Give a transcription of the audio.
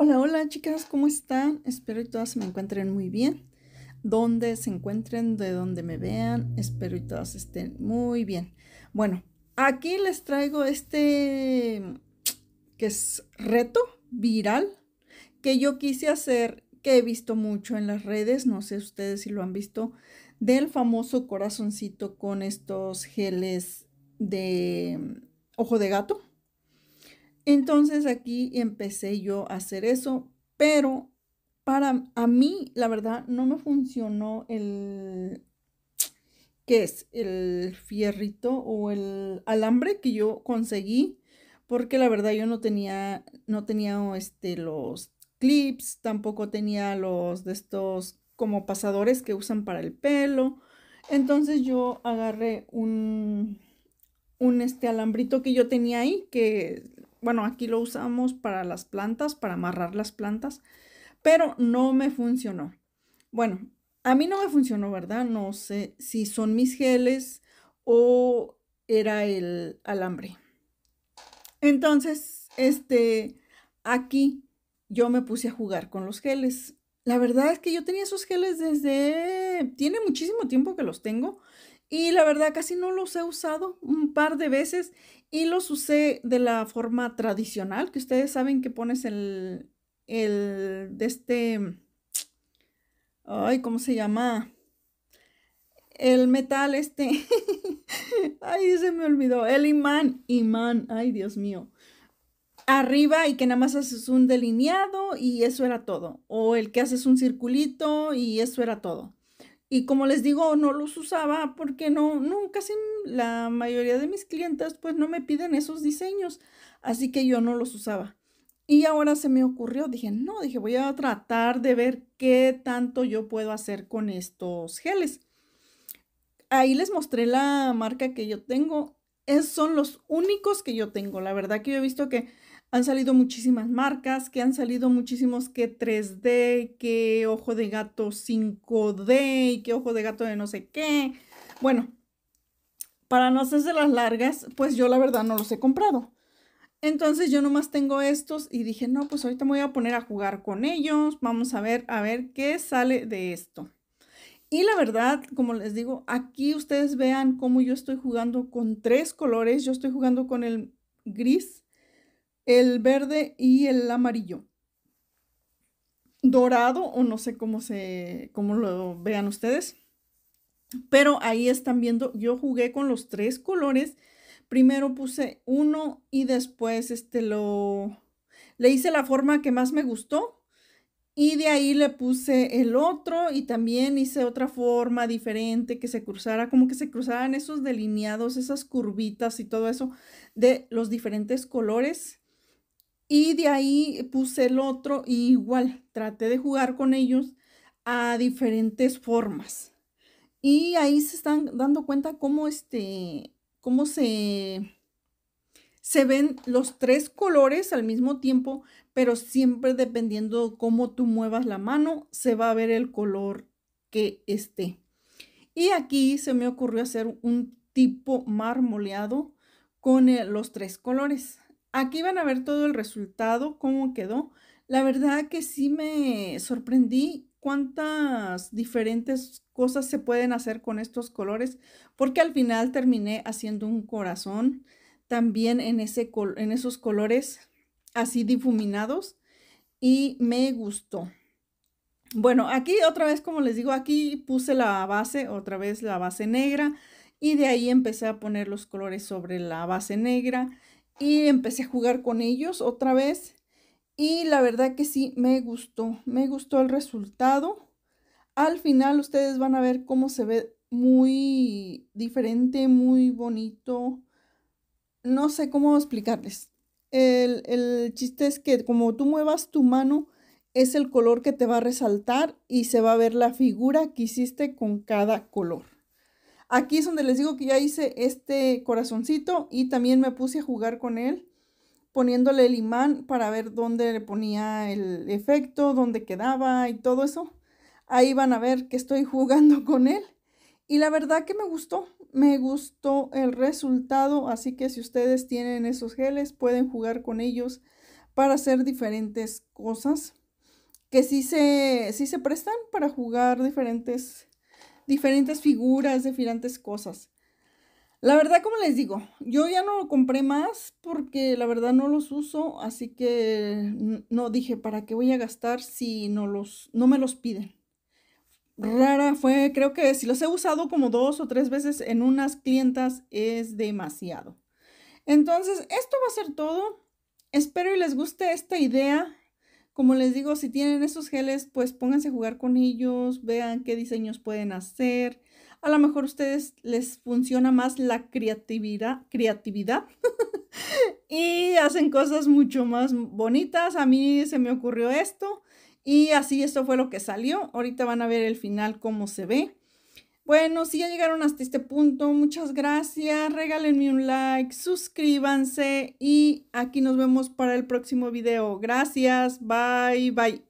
Hola, hola chicas, ¿cómo están? Espero que todas se me encuentren muy bien. Donde se encuentren, de donde me vean, espero y todas estén muy bien. Bueno, aquí les traigo este que es reto viral que yo quise hacer, que he visto mucho en las redes, no sé ustedes si lo han visto, del famoso corazoncito con estos geles de ojo de gato entonces aquí empecé yo a hacer eso, pero para a mí, la verdad, no me funcionó el, ¿qué es? El fierrito o el alambre que yo conseguí, porque la verdad yo no tenía, no tenía este, los clips, tampoco tenía los de estos como pasadores que usan para el pelo. Entonces yo agarré un, un este alambrito que yo tenía ahí, que bueno, aquí lo usamos para las plantas, para amarrar las plantas, pero no me funcionó. Bueno, a mí no me funcionó, ¿verdad? No sé si son mis geles o era el alambre. Entonces, este, aquí yo me puse a jugar con los geles. La verdad es que yo tenía esos geles desde, tiene muchísimo tiempo que los tengo y la verdad casi no los he usado un par de veces y los usé de la forma tradicional, que ustedes saben que pones el, el de este, ay, ¿cómo se llama? El metal este, ay, se me olvidó, el imán, imán, ay, Dios mío arriba y que nada más haces un delineado y eso era todo. O el que haces un circulito y eso era todo. Y como les digo, no los usaba porque no, nunca casi la mayoría de mis clientes pues no me piden esos diseños, así que yo no los usaba. Y ahora se me ocurrió, dije, no, dije, voy a tratar de ver qué tanto yo puedo hacer con estos geles. Ahí les mostré la marca que yo tengo. Es, son los únicos que yo tengo. La verdad que yo he visto que han salido muchísimas marcas, que han salido muchísimos que 3D, que ojo de gato 5D y que ojo de gato de no sé qué. Bueno, para no hacerse las largas, pues yo la verdad no los he comprado. Entonces yo nomás tengo estos y dije, no, pues ahorita me voy a poner a jugar con ellos. Vamos a ver, a ver qué sale de esto. Y la verdad, como les digo, aquí ustedes vean cómo yo estoy jugando con tres colores. Yo estoy jugando con el gris, el verde y el amarillo. Dorado, o no sé cómo se, cómo lo vean ustedes. Pero ahí están viendo, yo jugué con los tres colores. Primero puse uno y después este lo... Le hice la forma que más me gustó y de ahí le puse el otro y también hice otra forma diferente que se cruzara, como que se cruzaran esos delineados, esas curvitas y todo eso de los diferentes colores. Y de ahí puse el otro igual traté de jugar con ellos a diferentes formas. Y ahí se están dando cuenta cómo, este, cómo se, se ven los tres colores al mismo tiempo, pero siempre dependiendo cómo tú muevas la mano, se va a ver el color que esté. Y aquí se me ocurrió hacer un tipo marmoleado con eh, los tres colores. Aquí van a ver todo el resultado, cómo quedó. La verdad que sí me sorprendí cuántas diferentes cosas se pueden hacer con estos colores, porque al final terminé haciendo un corazón también en, ese, en esos colores así difuminados y me gustó. Bueno, aquí otra vez, como les digo, aquí puse la base, otra vez la base negra, y de ahí empecé a poner los colores sobre la base negra y empecé a jugar con ellos otra vez. Y la verdad que sí, me gustó, me gustó el resultado. Al final ustedes van a ver cómo se ve muy diferente, muy bonito. No sé cómo explicarles. El, el chiste es que como tú muevas tu mano, es el color que te va a resaltar y se va a ver la figura que hiciste con cada color. Aquí es donde les digo que ya hice este corazoncito y también me puse a jugar con él poniéndole el imán para ver dónde le ponía el efecto, dónde quedaba y todo eso. Ahí van a ver que estoy jugando con él. Y la verdad que me gustó, me gustó el resultado, así que si ustedes tienen esos geles pueden jugar con ellos para hacer diferentes cosas que sí se, se prestan para jugar diferentes diferentes figuras, diferentes cosas. La verdad, como les digo, yo ya no lo compré más porque la verdad no los uso, así que no dije, ¿para qué voy a gastar si no, los, no me los piden? Rara fue, creo que si los he usado como dos o tres veces en unas clientas es demasiado. Entonces, esto va a ser todo. Espero y les guste esta idea como les digo, si tienen esos geles, pues pónganse a jugar con ellos, vean qué diseños pueden hacer. A lo mejor a ustedes les funciona más la creatividad, creatividad y hacen cosas mucho más bonitas. A mí se me ocurrió esto y así esto fue lo que salió. Ahorita van a ver el final cómo se ve. Bueno, si ya llegaron hasta este punto, muchas gracias. Regálenme un like, suscríbanse y aquí nos vemos para el próximo video. Gracias, bye, bye.